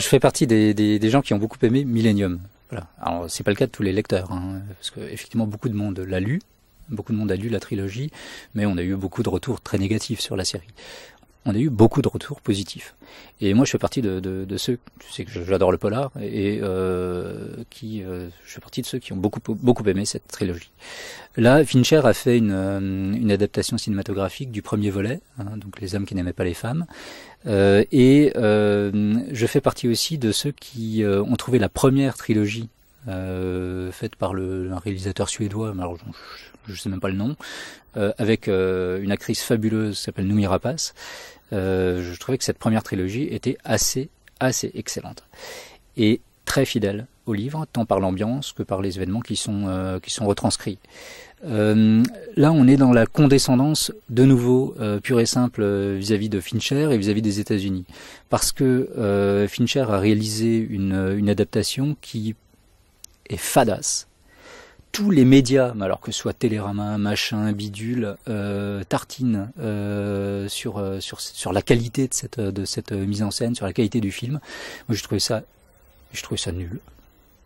Je fais partie des, gens qui ont beaucoup aimé Millennium. Voilà. Alors c'est pas le cas de tous les lecteurs, hein, parce que effectivement beaucoup de monde l'a lu, beaucoup de monde a lu la trilogie, mais on a eu beaucoup de retours très négatifs sur la série on a eu beaucoup de retours positifs. Et moi, je fais partie de, ceux, tu sais que j'adore le polar, et euh, qui, euh, je fais partie de ceux qui ont beaucoup beaucoup aimé cette trilogie. Là, Fincher a fait une, euh, adaptation cinématographique du premier volet, hein, donc les hommes qui n'aimaient pas les femmes. et je fais partie aussi de ceux qui ont trouvé la première trilogie euh, faite par le, un réalisateur suédois, alors je, ne sais même pas le nom, euh, avec euh, une actrice fabuleuse qui s'appelle Noumi Rapace. je trouvais que cette première trilogie était assez, assez excellente et très fidèle au livre, tant par l'ambiance que par les événements qui sont qui sont retranscrits. là, on est dans la condescendance de nouveau pure et simple vis-à-vis de Fincher et vis-à-vis des États-Unis, parce que Fincher a réalisé une, une adaptation qui et fadas. Tous les médias, alors que ce soit Télérama, Machin, Bidule, euh, Tartine, euh, sur, euh, sur, sur la qualité de cette, de cette mise en scène, sur la qualité du film, moi j'ai trouvé ça, je trouvais ça nul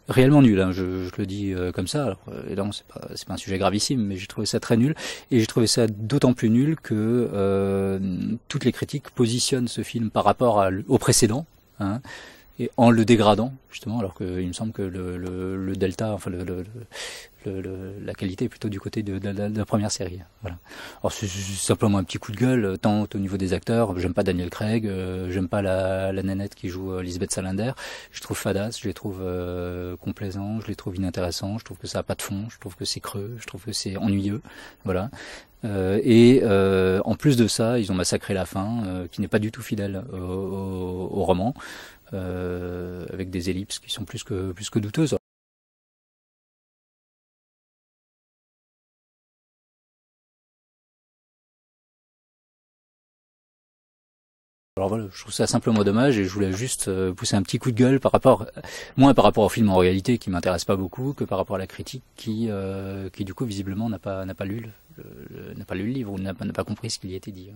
réellement nul. Hein, je, le dis euh, comme ça. Alors, évidemment, c'est pas c'est pas un sujet gravissime, mais j'ai trouvé ça très nul et j'ai trouvé ça d'autant plus nul que toutes les critiques positionnent ce film par rapport au précédent. Hein et en le dégradant justement alors qu'il me semble que le, le, le delta enfin le, la qualité est plutôt du côté de, la première série. Voilà. Alors c'est simplement un petit coup de gueule, euh, tant au niveau des acteurs. J'aime pas Daniel Craig, euh, j'aime pas la, nanette qui joue euh, Lisbeth Salander. Je trouve fadas, je les trouve euh, complaisants, je les trouve inintéressants, je trouve que ça a pas de fond, je trouve que c'est creux, je trouve que c'est ennuyeux. Voilà. et en plus de ça, ils ont massacré la fin, qui n'est pas du tout fidèle au, au, au roman, avec des ellipses qui sont plus que plus que douteuses. Alors voilà, je trouve ça simplement dommage et je voulais juste euh, pousser un petit coup de gueule par rapport, moins par rapport au film en réalité qui m'intéresse pas beaucoup, que par rapport à la critique qui, euh, qui du coup visiblement n'a pas n'a pas lu le, n'a pas lu le livre ou n'a pas, compris ce qui y était dit.